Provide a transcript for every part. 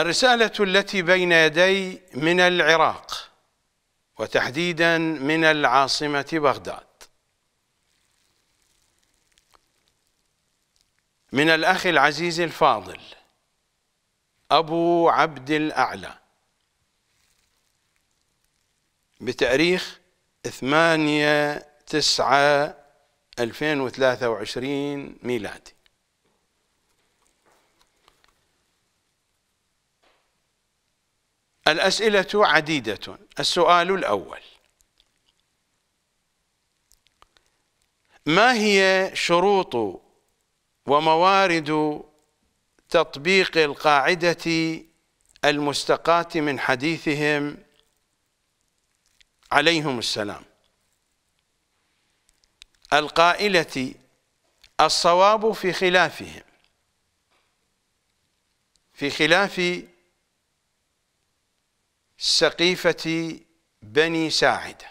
الرسالة التي بين يدي من العراق وتحديدا من العاصمة بغداد من الأخ العزيز الفاضل أبو عبد الأعلى بتاريخ 8 9 2023 ميلادي الأسئلة عديدة السؤال الأول ما هي شروط وموارد تطبيق القاعدة المستقاة من حديثهم عليهم السلام القائلة الصواب في خلافهم في خلاف سقيفة بني ساعدة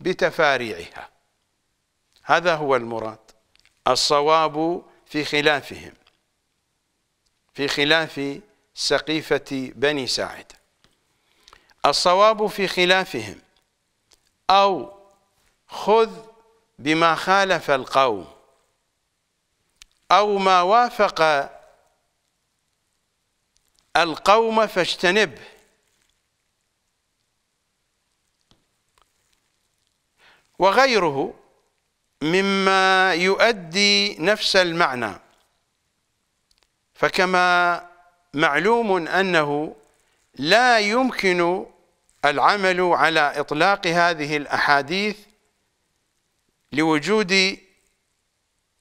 بتفاريعها هذا هو المراد الصواب في خلافهم في خلاف سقيفة بني ساعدة الصواب في خلافهم أو خذ بما خالف القوم أو ما وافق القوم فاجتنبه وغيره مما يؤدي نفس المعنى فكما معلوم أنه لا يمكن العمل على إطلاق هذه الأحاديث لوجود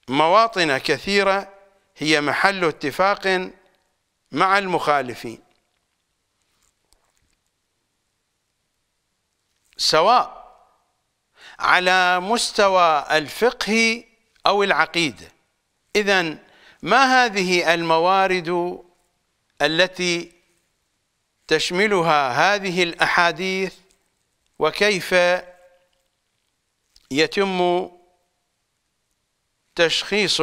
مواطن كثيرة هي محل اتفاق مع المخالفين سواء على مستوى الفقه أو العقيدة إذا ما هذه الموارد التي تشملها هذه الأحاديث وكيف يتم تشخيص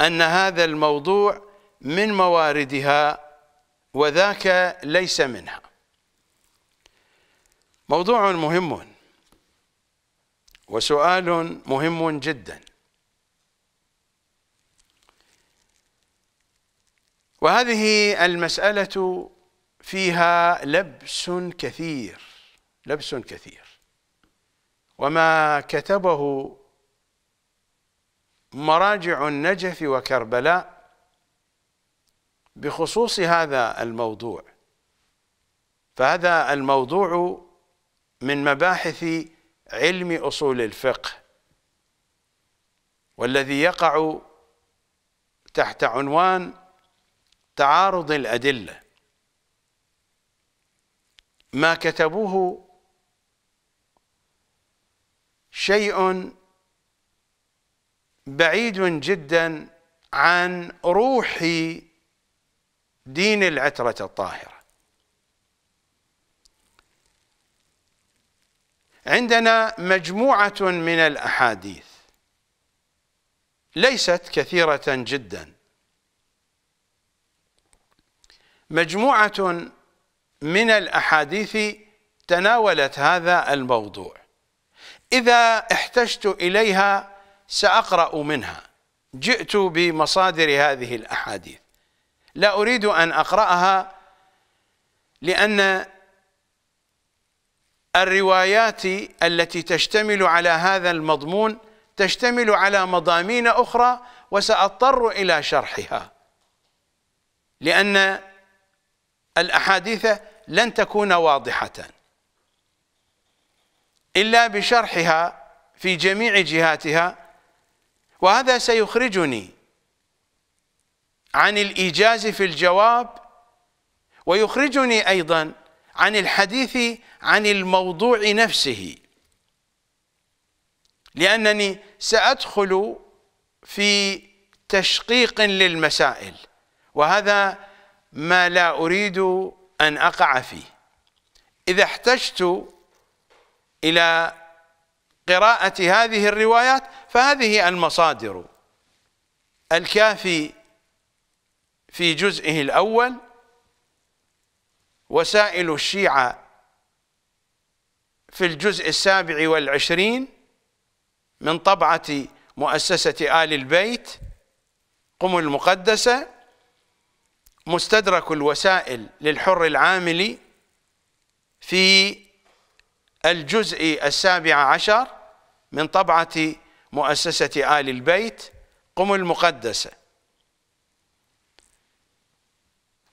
أن هذا الموضوع من مواردها وذاك ليس منها موضوع مهم وسؤال مهم جدا وهذه المسألة فيها لبس كثير لبس كثير وما كتبه مراجع النجف وكربلاء بخصوص هذا الموضوع فهذا الموضوع من مباحث علم أصول الفقه والذي يقع تحت عنوان تعارض الأدلة ما كتبوه شيء بعيد جدا عن روح دين العترة الطاهرة عندنا مجموعة من الأحاديث ليست كثيرة جدا مجموعة من الأحاديث تناولت هذا الموضوع إذا احتجت إليها سأقرأ منها جئت بمصادر هذه الأحاديث لا أريد أن أقرأها لأن الروايات التي تشتمل على هذا المضمون تشتمل على مضامين أخرى وسأضطر إلى شرحها لأن الأحاديث لن تكون واضحة إلا بشرحها في جميع جهاتها وهذا سيخرجني عن الإيجاز في الجواب ويخرجني أيضا عن الحديث عن الموضوع نفسه لأنني سأدخل في تشقيق للمسائل وهذا ما لا أريد أن أقع فيه إذا احتجت إلى قراءة هذه الروايات فهذه المصادر الكافي في جزئه الأول وسائل الشيعة في الجزء السابع والعشرين من طبعة مؤسسة آل البيت قم المقدسة مستدرك الوسائل للحر العاملي في الجزء السابع عشر من طبعة مؤسسة آل البيت قم المقدسة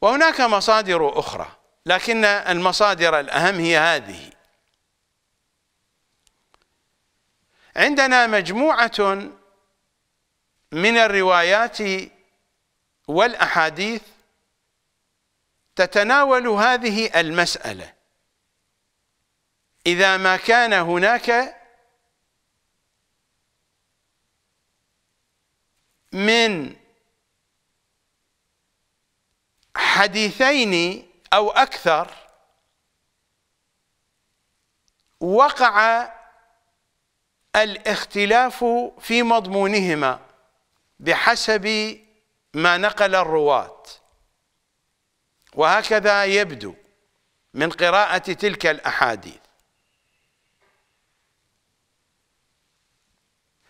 وهناك مصادر أخرى لكن المصادر الأهم هي هذه عندنا مجموعة من الروايات والأحاديث تتناول هذه المسألة إذا ما كان هناك من حديثين أو أكثر وقع الاختلاف في مضمونهما بحسب ما نقل الرواة وهكذا يبدو من قراءة تلك الأحاديث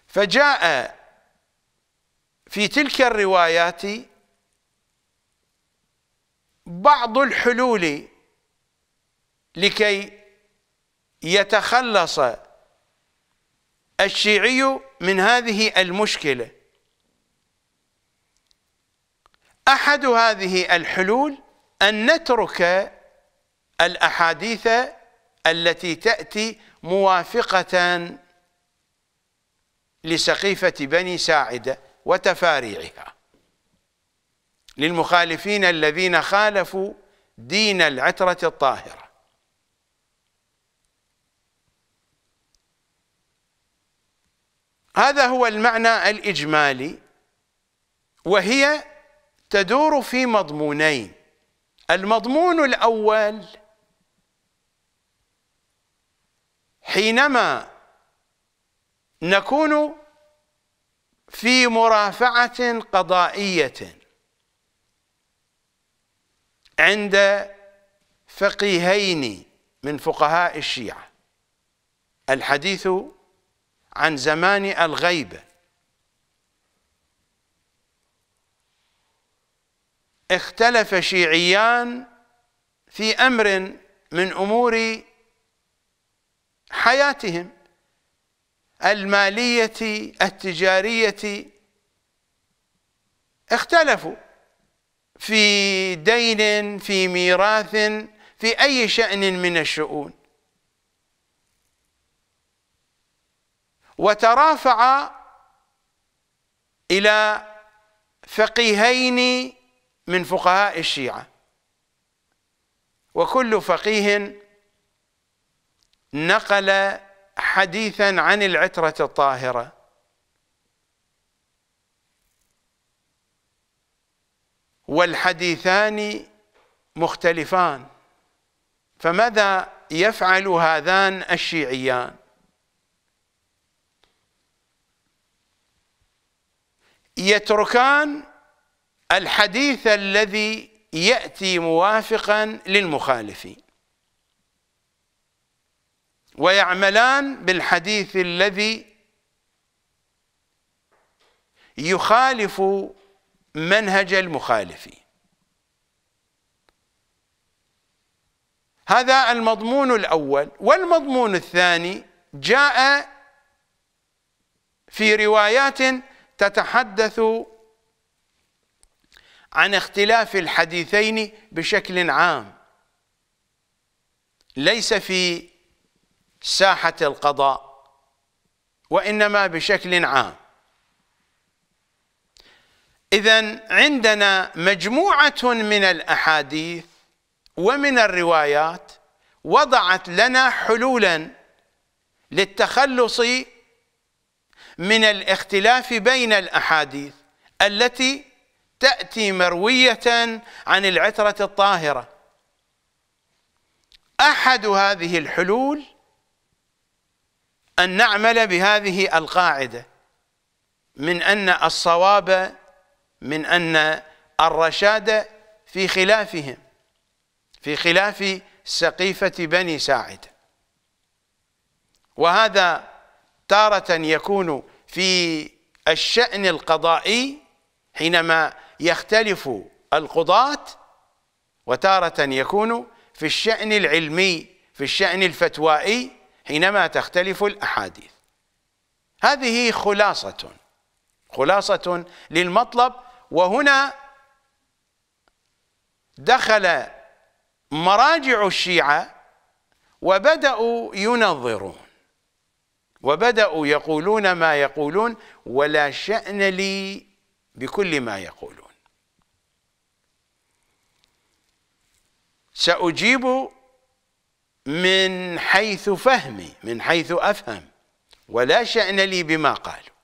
فجاء في تلك الروايات بعض الحلول لكي يتخلص الشيعي من هذه المشكلة أحد هذه الحلول أن نترك الأحاديث التي تأتي موافقة لسقيفة بني ساعدة وتفاريعها للمخالفين الذين خالفوا دين العترة الطاهرة هذا هو المعنى الإجمالي وهي تدور في مضمونين المضمون الأول حينما نكون في مرافعة قضائية عند فقيهين من فقهاء الشيعة الحديث عن زمان الغيبة اختلف شيعيان في أمر من أمور حياتهم المالية التجارية اختلفوا في دين في ميراث في أي شأن من الشؤون وترافع إلى فقيهين من فقهاء الشيعة وكل فقيه نقل حديثا عن العترة الطاهرة والحديثان مختلفان فماذا يفعل هذان الشيعيان يتركان الحديث الذي يأتي موافقا للمخالف ويعملان بالحديث الذي يخالف منهج المخالفين هذا المضمون الأول والمضمون الثاني جاء في روايات تتحدث عن اختلاف الحديثين بشكل عام ليس في ساحة القضاء وإنما بشكل عام إذا عندنا مجموعة من الأحاديث ومن الروايات وضعت لنا حلولا للتخلص من الاختلاف بين الأحاديث التي تأتي مروية عن العترة الطاهرة أحد هذه الحلول أن نعمل بهذه القاعدة من أن الصواب من أن الرشاد في خلافهم في خلاف سقيفة بني ساعد وهذا تارة يكون في الشأن القضائي حينما يختلف القضاة وتارة يكون في الشأن العلمي في الشأن الفتوائي حينما تختلف الأحاديث هذه خلاصة خلاصة للمطلب وهنا دخل مراجع الشيعة وبدأوا ينظرون وبدأوا يقولون ما يقولون ولا شأن لي بكل ما يقولون سأجيب من حيث فهمي من حيث أفهم ولا شأن لي بما قالوا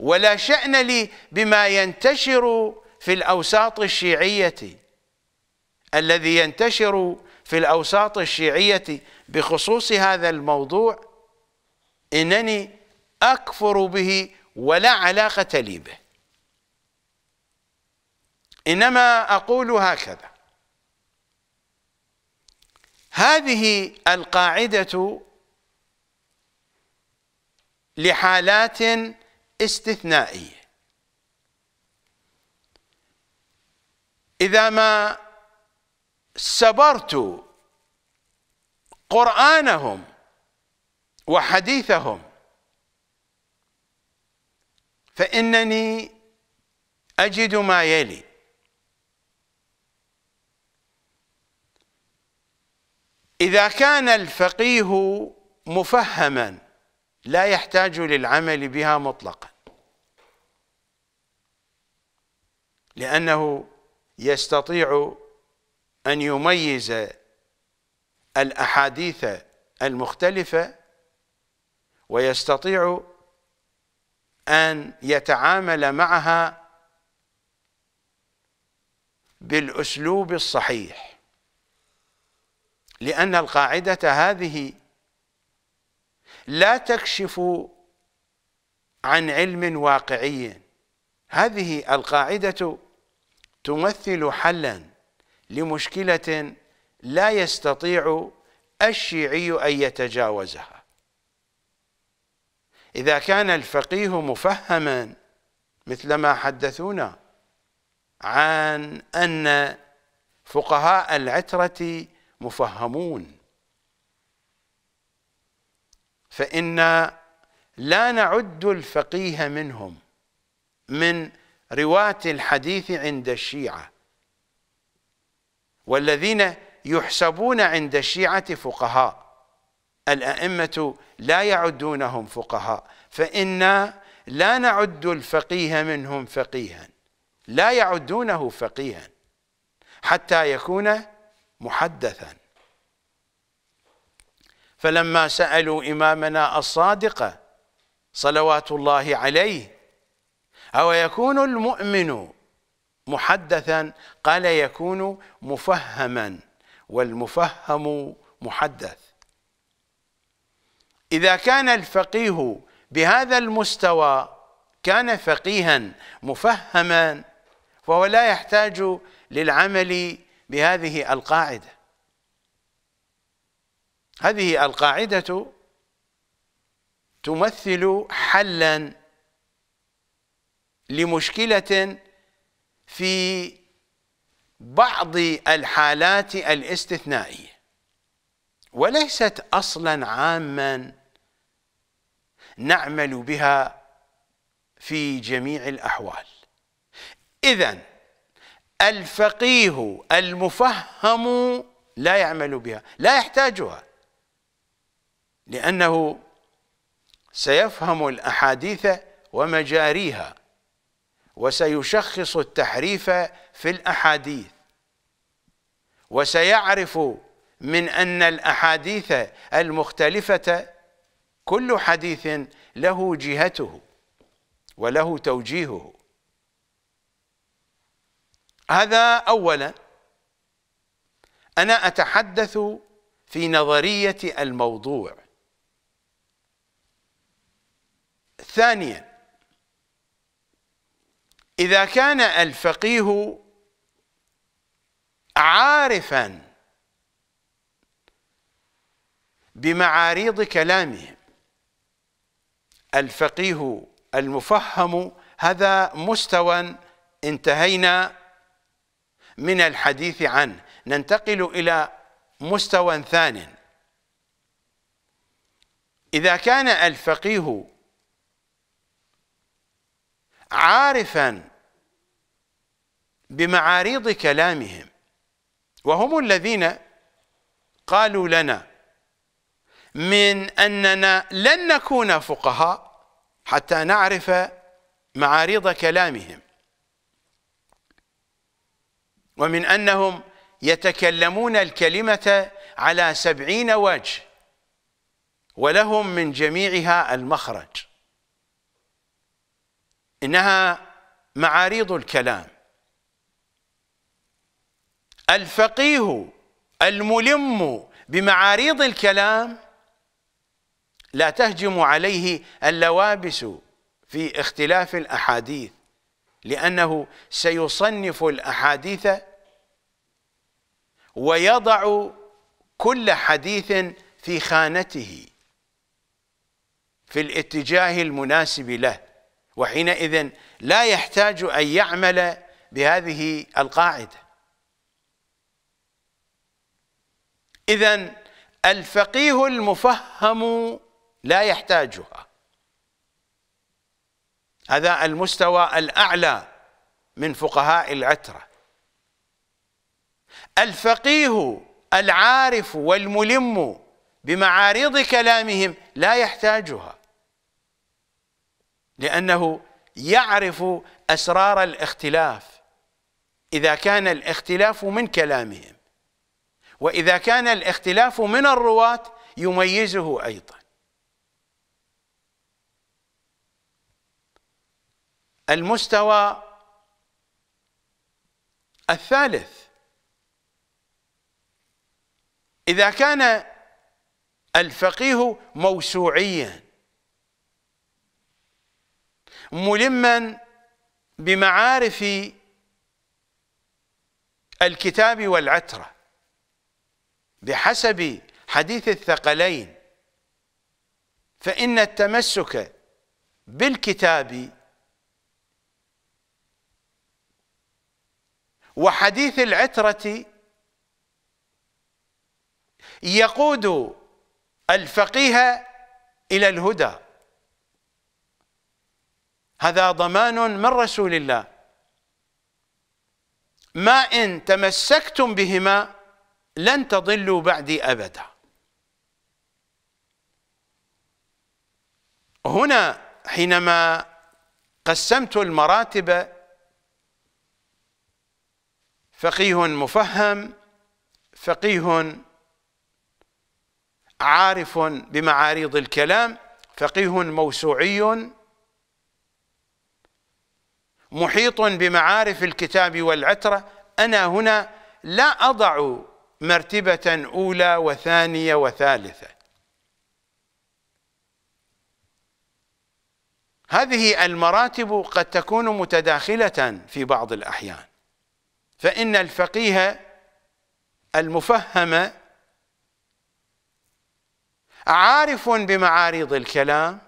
ولا شأن لي بما ينتشر في الأوساط الشيعية الذي ينتشر في الأوساط الشيعية بخصوص هذا الموضوع إنني أكفر به ولا علاقة لي به إنما أقول هكذا هذه القاعدة لحالات استثنائية إذا ما سبرت قرآنهم وحديثهم فإنني أجد ما يلي إذا كان الفقيه مفهما لا يحتاج للعمل بها مطلقا لأنه يستطيع أن يميز الأحاديث المختلفة ويستطيع أن يتعامل معها بالأسلوب الصحيح لأن القاعدة هذه لا تكشف عن علم واقعي هذه القاعدة تمثل حلا لمشكلة لا يستطيع الشيعي أن يتجاوزها إذا كان الفقيه مفهما مثلما حدثونا عن أن فقهاء العترة مفهمون فإنا لا نعد الفقيه منهم من رواة الحديث عند الشيعة والذين يحسبون عند الشيعة فقهاء الأئمة لا يعدونهم فقهاء فإنا لا نعد الفقيه منهم فقيها لا يعدونه فقيها حتى يكون محدثا فلما سألوا إمامنا الصادق صلوات الله عليه أو يكون المؤمن محدثا قال يكون مفهما والمفهم محدث إذا كان الفقيه بهذا المستوى كان فقيها مفهما فهو لا يحتاج للعمل بهذه القاعدة هذه القاعدة تمثل حلاً لمشكلة في بعض الحالات الاستثنائية وليست أصلا عاما نعمل بها في جميع الأحوال إذا الفقيه المفهم لا يعمل بها لا يحتاجها لأنه سيفهم الأحاديث ومجاريها وسيشخص التحريف في الأحاديث وسيعرف من أن الأحاديث المختلفة كل حديث له جهته وله توجيهه هذا أولا أنا أتحدث في نظرية الموضوع ثانيا إذا كان الفقيه عارفا بمعاريض كلامهم الفقيه المفهم هذا مستوى انتهينا من الحديث عنه ننتقل إلى مستوى ثان إذا كان الفقيه عارفا بمعاريض كلامهم وهم الذين قالوا لنا من أننا لن نكون فقهاء حتى نعرف معارض كلامهم ومن أنهم يتكلمون الكلمة على سبعين وجه ولهم من جميعها المخرج إنها معارض الكلام الفقيه الملم بمعاريض الكلام لا تهجم عليه اللوابس في اختلاف الأحاديث لأنه سيصنف الأحاديث ويضع كل حديث في خانته في الاتجاه المناسب له وحينئذ لا يحتاج أن يعمل بهذه القاعدة إذا الفقيه المفهم لا يحتاجها هذا المستوى الأعلى من فقهاء العترة الفقيه العارف والملم بمعارض كلامهم لا يحتاجها لأنه يعرف أسرار الاختلاف إذا كان الاختلاف من كلامهم وإذا كان الاختلاف من الرواة يميزه أيضا المستوى الثالث إذا كان الفقيه موسوعيا ملما بمعارف الكتاب والعتره بحسب حديث الثقلين فإن التمسك بالكتاب وحديث العترة يقود الفقيه إلى الهدى هذا ضمان من رسول الله ما إن تمسكتم بهما لن تضلوا بعدي أبدا هنا حينما قسمت المراتب فقيه مفهم فقيه عارف بمعاريض الكلام فقيه موسوعي محيط بمعارف الكتاب والعترة أنا هنا لا أضع مرتبة أولى وثانية وثالثة هذه المراتب قد تكون متداخلة في بعض الأحيان فإن الفقيه المفهم عارف بمعارض الكلام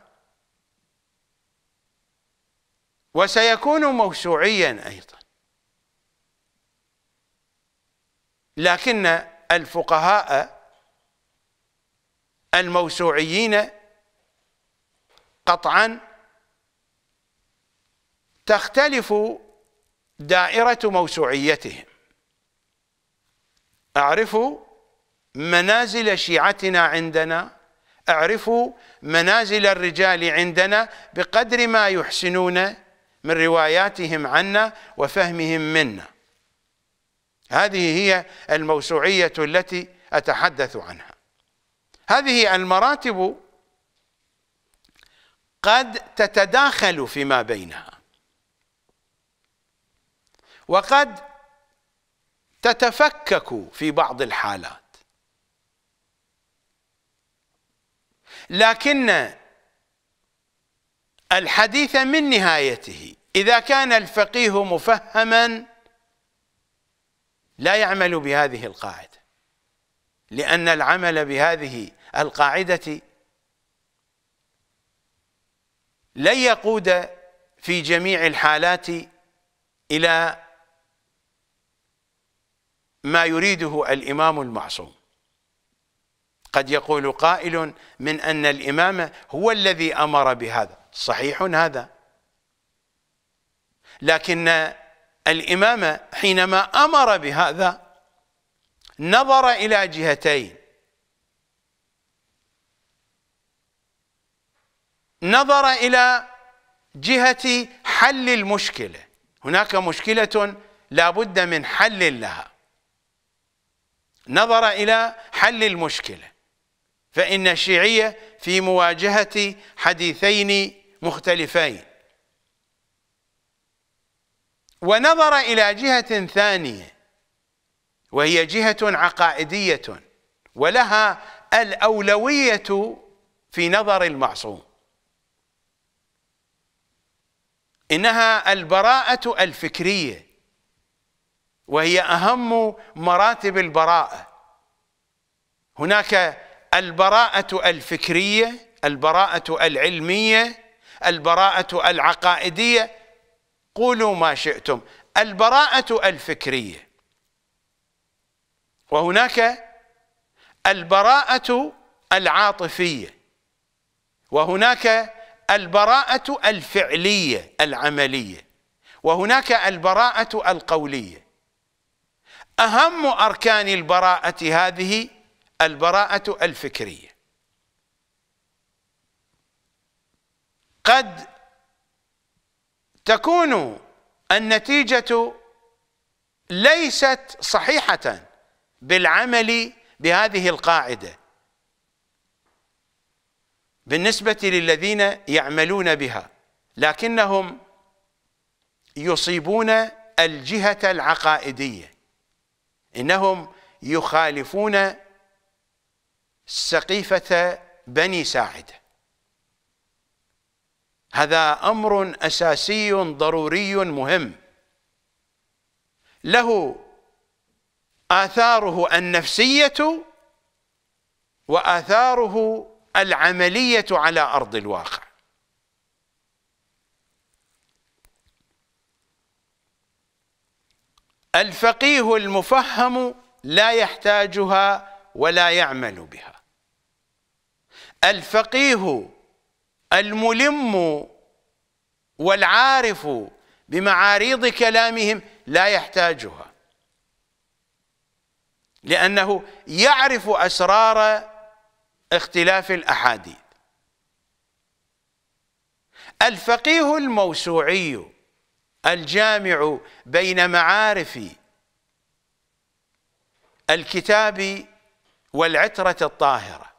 وسيكون موسوعيا أيضا لكن الفقهاء الموسوعيين قطعا تختلف دائرة موسوعيتهم اعرفوا منازل شيعتنا عندنا اعرفوا منازل الرجال عندنا بقدر ما يحسنون من رواياتهم عنا وفهمهم منا هذه هي الموسوعية التي أتحدث عنها هذه المراتب قد تتداخل فيما بينها وقد تتفكك في بعض الحالات لكن الحديث من نهايته إذا كان الفقيه مفهما لا يعمل بهذه القاعدة لأن العمل بهذه القاعدة لن يقود في جميع الحالات إلى ما يريده الإمام المعصوم قد يقول قائل من أن الإمام هو الذي أمر بهذا صحيح هذا لكن الإمام حينما أمر بهذا نظر إلى جهتين نظر إلى جهة حل المشكلة هناك مشكلة لا بد من حل لها نظر إلى حل المشكلة فإن الشيعية في مواجهة حديثين مختلفين ونظر إلى جهة ثانية وهي جهة عقائدية ولها الأولوية في نظر المعصوم إنها البراءة الفكرية وهي أهم مراتب البراءة هناك البراءة الفكرية البراءة العلمية البراءة العقائدية قولوا ما شئتم البراءة الفكرية وهناك البراءة العاطفية وهناك البراءة الفعلية العملية وهناك البراءة القولية أهم أركان البراءة هذه البراءة الفكرية قد تكون النتيجة ليست صحيحة بالعمل بهذه القاعدة بالنسبة للذين يعملون بها لكنهم يصيبون الجهة العقائدية إنهم يخالفون سقيفة بني ساعده هذا امر اساسي ضروري مهم له اثاره النفسيه واثاره العمليه على ارض الواقع الفقيه المفهم لا يحتاجها ولا يعمل بها الفقيه الملم والعارف بمعاريض كلامهم لا يحتاجها لأنه يعرف أسرار اختلاف الأحاديث الفقيه الموسوعي الجامع بين معارف الكتاب والعترة الطاهرة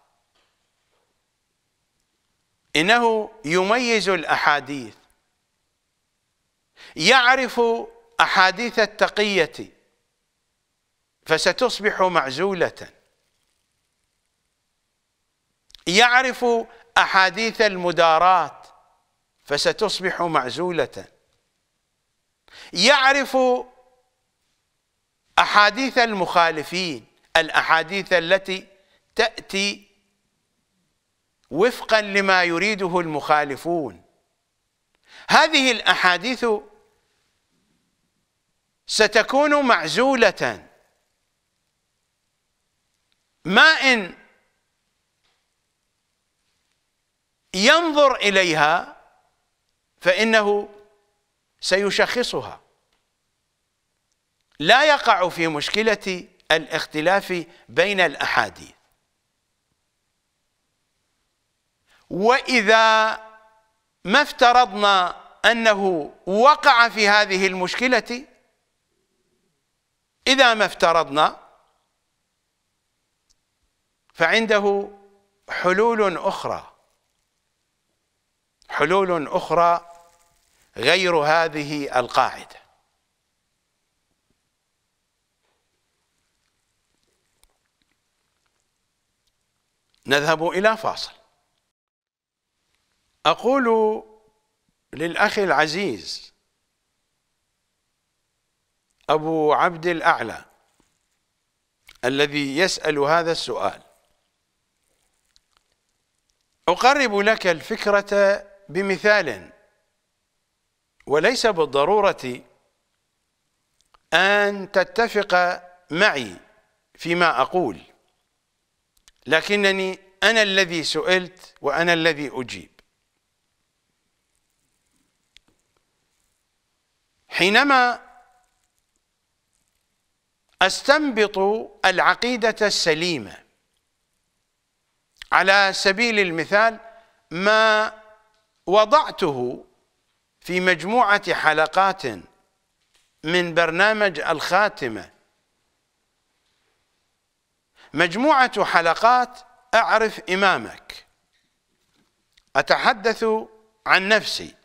إنه يميز الأحاديث يعرف أحاديث التقية فستصبح معزولة يعرف أحاديث المدارات فستصبح معزولة يعرف أحاديث المخالفين الأحاديث التي تأتي وفقا لما يريده المخالفون هذه الأحاديث ستكون معزولة ما إن ينظر إليها فإنه سيشخصها لا يقع في مشكلة الاختلاف بين الأحاديث واذا ما افترضنا انه وقع في هذه المشكله اذا ما افترضنا فعنده حلول اخرى حلول اخرى غير هذه القاعده نذهب الى فاصل أقول للأخ العزيز أبو عبد الأعلى الذي يسأل هذا السؤال أقرب لك الفكرة بمثال وليس بالضرورة أن تتفق معي فيما أقول لكنني أنا الذي سئلت وأنا الذي أجيب حينما استنبط العقيده السليمه على سبيل المثال ما وضعته في مجموعه حلقات من برنامج الخاتمه مجموعه حلقات اعرف امامك اتحدث عن نفسي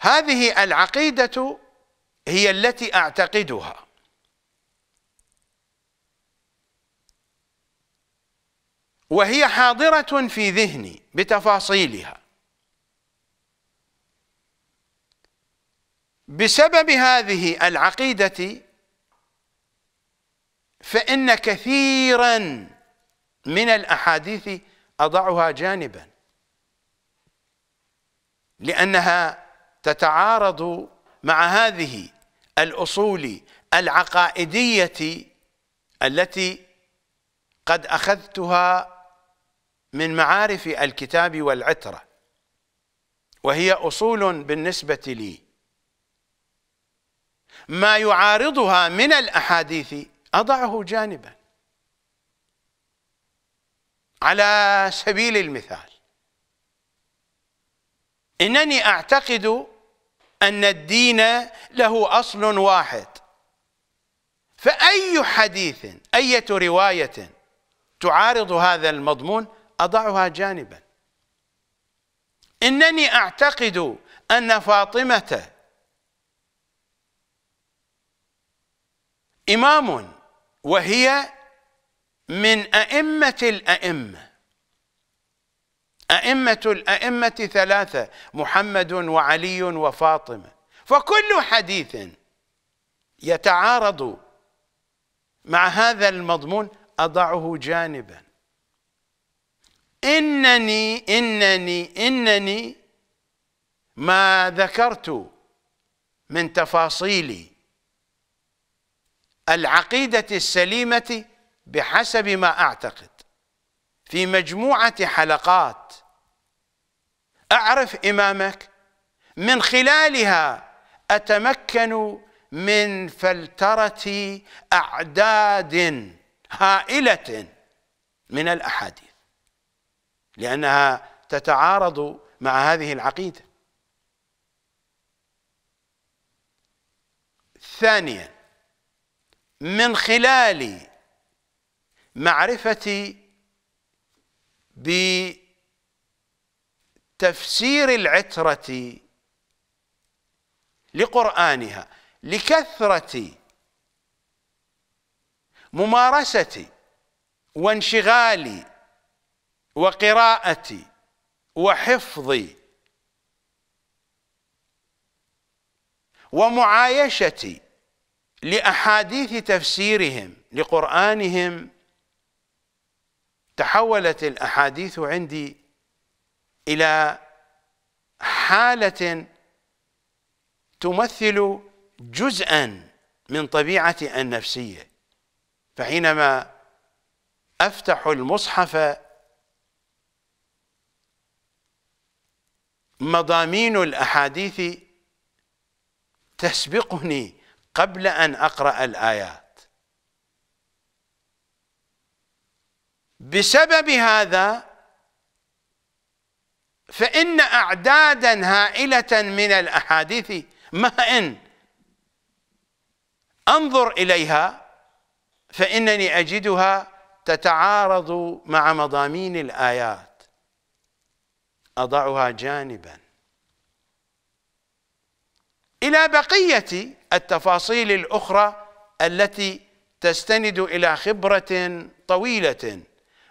هذه العقيدة هي التي أعتقدها وهي حاضرة في ذهني بتفاصيلها بسبب هذه العقيدة فإن كثيرا من الأحاديث أضعها جانبا لأنها تتعارض مع هذه الأصول العقائدية التي قد أخذتها من معارف الكتاب والعترة وهي أصول بالنسبة لي ما يعارضها من الأحاديث أضعه جانبا على سبيل المثال إنني أعتقد أن الدين له أصل واحد فأي حديث أية رواية تعارض هذا المضمون أضعها جانبا إنني أعتقد أن فاطمة إمام وهي من أئمة الأئمة أئمة الأئمة ثلاثة محمد وعلي وفاطمة فكل حديث يتعارض مع هذا المضمون أضعه جانبا إنني إنني إنني ما ذكرت من تفاصيل العقيدة السليمة بحسب ما أعتقد في مجموعة حلقات أعرف إمامك من خلالها أتمكن من فلترة أعداد هائلة من الأحاديث لأنها تتعارض مع هذه العقيدة ثانيا من خلال معرفة بتفسير العترة لقرآنها لكثرة ممارستي وانشغالي وقراءتي وحفظي ومعايشتي لأحاديث تفسيرهم لقرآنهم تحولت الأحاديث عندي إلى حالة تمثل جزءا من طبيعتي النفسية فحينما أفتح المصحف مضامين الأحاديث تسبقني قبل أن أقرأ الآيات بسبب هذا فإن أعدادا هائلة من الأحاديث ما إن أنظر إليها فإنني أجدها تتعارض مع مضامين الآيات أضعها جانبا إلى بقية التفاصيل الأخرى التي تستند إلى خبرة طويلة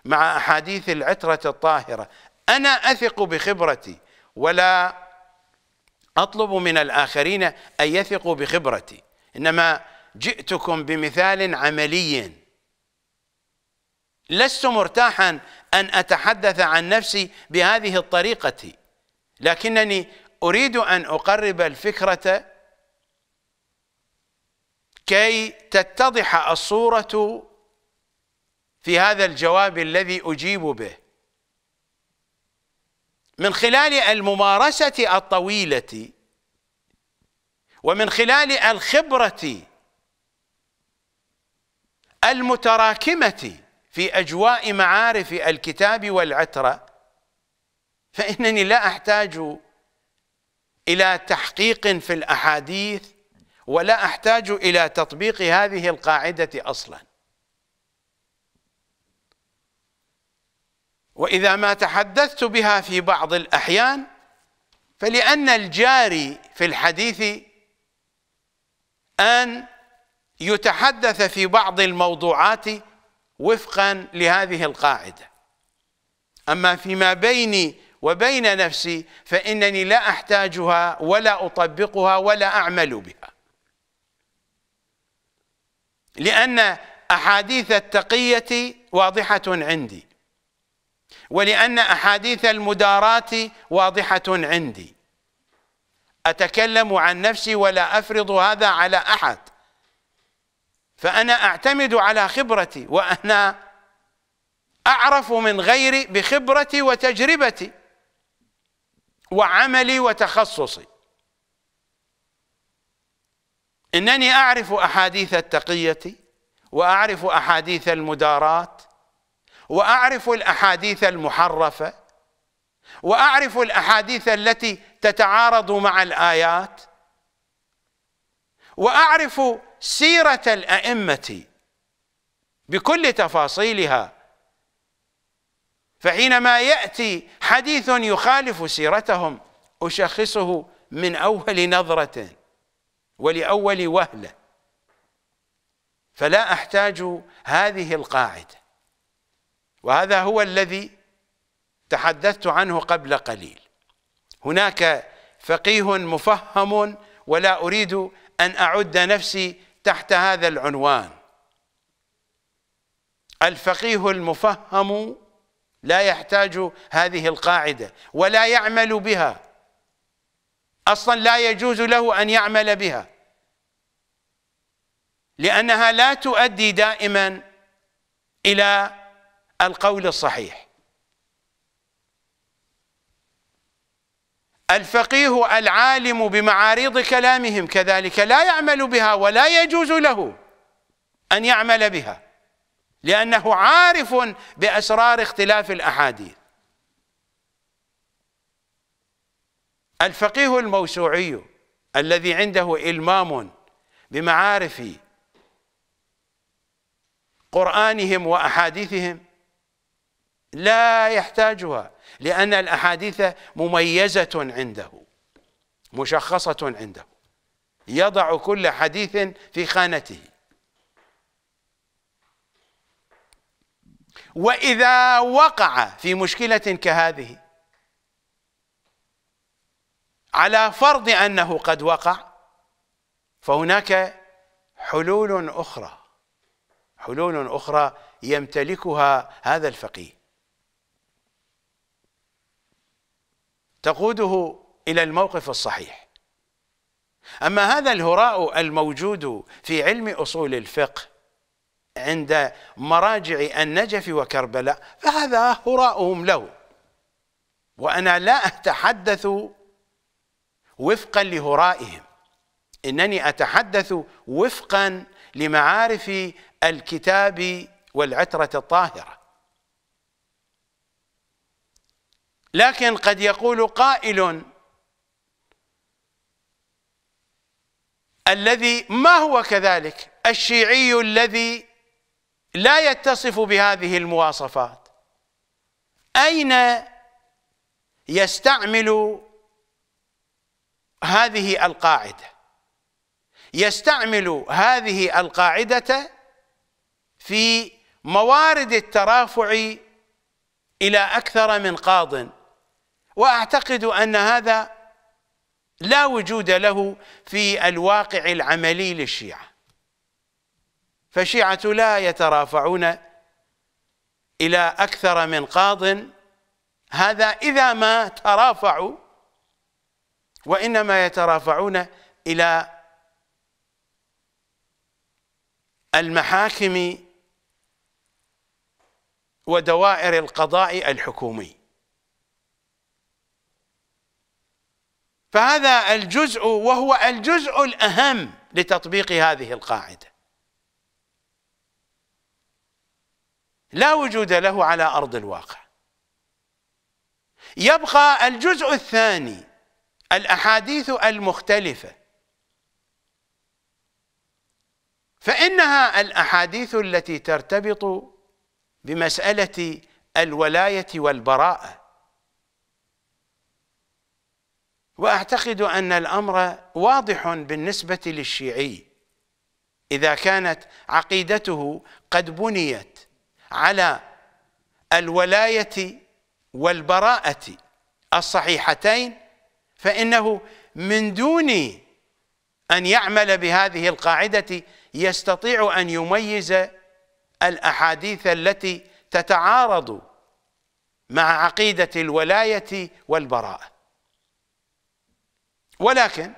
مع أحاديث العترة الطاهرة أنا أثق بخبرتي ولا أطلب من الآخرين أن يثقوا بخبرتي إنما جئتكم بمثال عملي لست مرتاحا أن أتحدث عن نفسي بهذه الطريقة لكنني أريد أن أقرب الفكرة كي تتضح الصورة في هذا الجواب الذي أجيب به من خلال الممارسة الطويلة ومن خلال الخبرة المتراكمة في أجواء معارف الكتاب والعترة فإنني لا أحتاج إلى تحقيق في الأحاديث ولا أحتاج إلى تطبيق هذه القاعدة أصلا وإذا ما تحدثت بها في بعض الأحيان فلأن الجاري في الحديث أن يتحدث في بعض الموضوعات وفقا لهذه القاعدة أما فيما بيني وبين نفسي فإنني لا أحتاجها ولا أطبقها ولا أعمل بها لأن أحاديث التقية واضحة عندي ولأن أحاديث المدارات واضحة عندي أتكلم عن نفسي ولا أفرض هذا على أحد فأنا أعتمد على خبرتي وأنا أعرف من غيري بخبرتي وتجربتي وعملي وتخصصي إنني أعرف أحاديث التقية وأعرف أحاديث المدارات واعرف الاحاديث المحرفه واعرف الاحاديث التي تتعارض مع الايات واعرف سيره الائمه بكل تفاصيلها فحينما ياتي حديث يخالف سيرتهم اشخصه من اول نظره ولاول وهله فلا احتاج هذه القاعده وهذا هو الذي تحدثت عنه قبل قليل هناك فقيه مفهم ولا أريد أن أعد نفسي تحت هذا العنوان الفقيه المفهم لا يحتاج هذه القاعدة ولا يعمل بها أصلا لا يجوز له أن يعمل بها لأنها لا تؤدي دائما إلى القول الصحيح الفقيه العالم بمعارض كلامهم كذلك لا يعمل بها ولا يجوز له أن يعمل بها لأنه عارف بأسرار اختلاف الأحاديث الفقيه الموسوعي الذي عنده إلمام بمعارف قرآنهم وأحاديثهم لا يحتاجها لأن الأحاديث مميزة عنده مشخصة عنده يضع كل حديث في خانته وإذا وقع في مشكلة كهذه على فرض أنه قد وقع فهناك حلول أخرى حلول أخرى يمتلكها هذا الفقيه تقوده إلى الموقف الصحيح أما هذا الهراء الموجود في علم أصول الفقه عند مراجع النجف وكربلاء فهذا هراؤهم له وأنا لا أتحدث وفقا لهرائهم إنني أتحدث وفقا لمعارف الكتاب والعترة الطاهرة لكن قد يقول قائل الذي ما هو كذلك الشيعي الذي لا يتصف بهذه المواصفات أين يستعمل هذه القاعدة يستعمل هذه القاعدة في موارد الترافع إلى أكثر من قاضٍ واعتقد ان هذا لا وجود له في الواقع العملي للشيعه فالشيعه لا يترافعون الى اكثر من قاض هذا اذا ما ترافعوا وانما يترافعون الى المحاكم ودوائر القضاء الحكومي فهذا الجزء وهو الجزء الأهم لتطبيق هذه القاعدة لا وجود له على أرض الواقع يبقى الجزء الثاني الأحاديث المختلفة فإنها الأحاديث التي ترتبط بمسألة الولاية والبراءة واعتقد ان الامر واضح بالنسبه للشيعي اذا كانت عقيدته قد بنيت على الولايه والبراءه الصحيحتين فانه من دون ان يعمل بهذه القاعده يستطيع ان يميز الاحاديث التي تتعارض مع عقيده الولايه والبراءه ولكن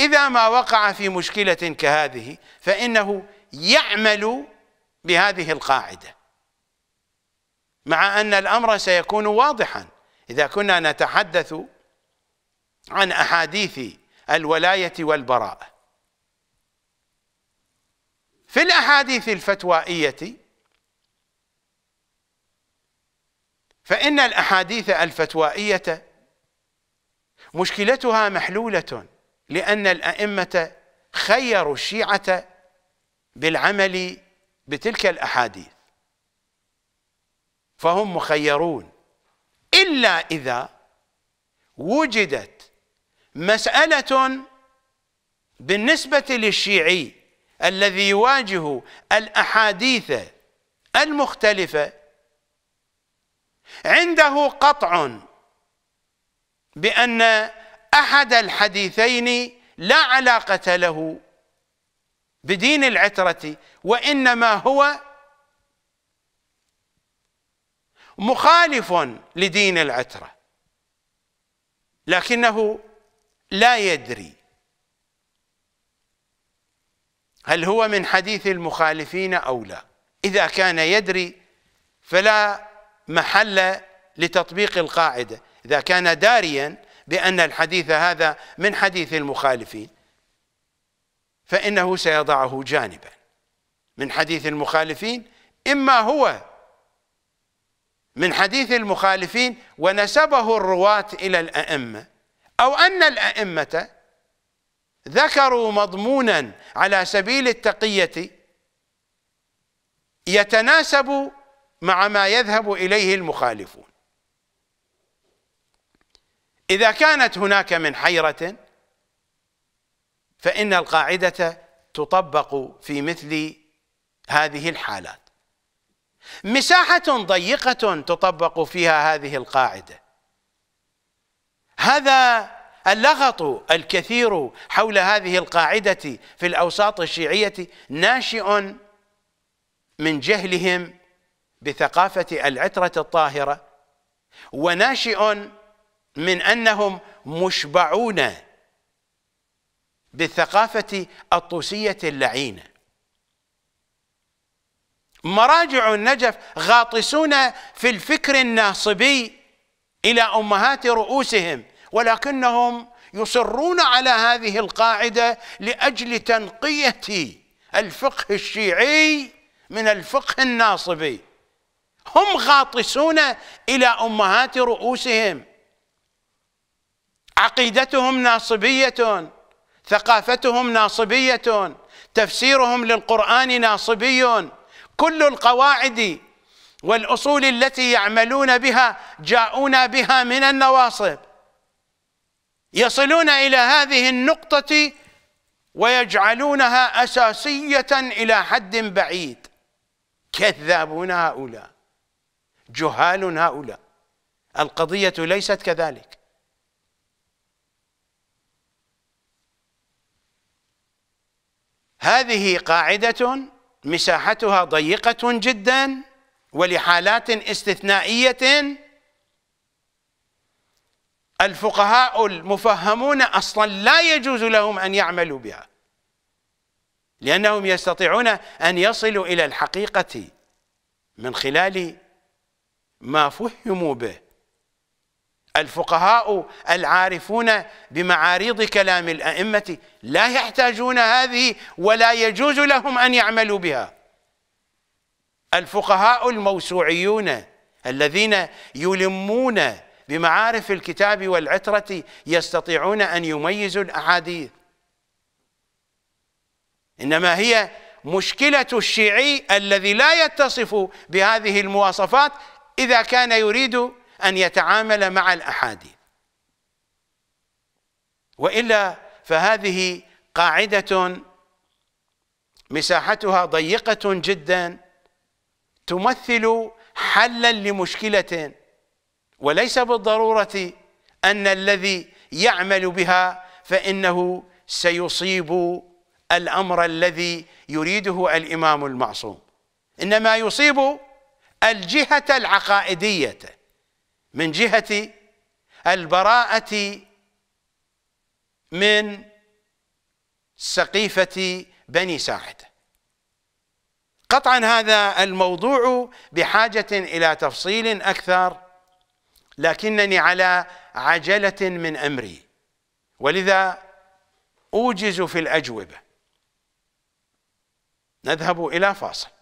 إذا ما وقع في مشكلة كهذه فإنه يعمل بهذه القاعدة مع أن الأمر سيكون واضحا إذا كنا نتحدث عن أحاديث الولاية والبراءة في الأحاديث الفتوائية فإن الأحاديث الفتوائية مشكلتها محلولة لأن الأئمة خيروا الشيعة بالعمل بتلك الأحاديث فهم مخيرون إلا إذا وجدت مسألة بالنسبة للشيعي الذي يواجه الأحاديث المختلفة عنده قطع بأن أحد الحديثين لا علاقة له بدين العترة وإنما هو مخالف لدين العترة لكنه لا يدري هل هو من حديث المخالفين أو لا إذا كان يدري فلا محل لتطبيق القاعدة إذا كان داريا بأن الحديث هذا من حديث المخالفين فإنه سيضعه جانبا من حديث المخالفين إما هو من حديث المخالفين ونسبه الرواة إلى الأئمة أو أن الأئمة ذكروا مضمونا على سبيل التقية يتناسب مع ما يذهب إليه المخالفون إذا كانت هناك من حيرة فإن القاعدة تطبق في مثل هذه الحالات مساحة ضيقة تطبق فيها هذه القاعدة هذا اللغط الكثير حول هذه القاعدة في الأوساط الشيعية ناشئ من جهلهم بثقافة العترة الطاهرة وناشئ من أنهم مشبعون بالثقافة الطوسية اللعينة مراجع النجف غاطسون في الفكر الناصبي إلى أمهات رؤوسهم ولكنهم يصرون على هذه القاعدة لأجل تنقية الفقه الشيعي من الفقه الناصبي هم غاطسون إلى أمهات رؤوسهم عقيدتهم ناصبية ثقافتهم ناصبية تفسيرهم للقرآن ناصبي كل القواعد والأصول التي يعملون بها جاءونا بها من النواصب يصلون إلى هذه النقطة ويجعلونها أساسية إلى حد بعيد كذابون هؤلاء جهال هؤلاء القضية ليست كذلك هذه قاعدة مساحتها ضيقة جدا ولحالات استثنائية الفقهاء المفهمون أصلا لا يجوز لهم أن يعملوا بها لأنهم يستطيعون أن يصلوا إلى الحقيقة من خلال ما فهموا به الفقهاء العارفون بمعاريض كلام الأئمة لا يحتاجون هذه ولا يجوز لهم أن يعملوا بها الفقهاء الموسوعيون الذين يلمون بمعارف الكتاب والعترة يستطيعون أن يميزوا الأحاديث إنما هي مشكلة الشيعي الذي لا يتصف بهذه المواصفات إذا كان يريد أن يتعامل مع الأحاديث وإلا فهذه قاعدة مساحتها ضيقة جدا تمثل حلا لمشكلة وليس بالضرورة أن الذي يعمل بها فإنه سيصيب الأمر الذي يريده الإمام المعصوم إنما يصيب الجهة العقائدية من جهة البراءة من سقيفة بني ساعده قطعا هذا الموضوع بحاجة إلى تفصيل أكثر لكنني على عجلة من أمري ولذا أوجز في الأجوبة نذهب إلى فاصل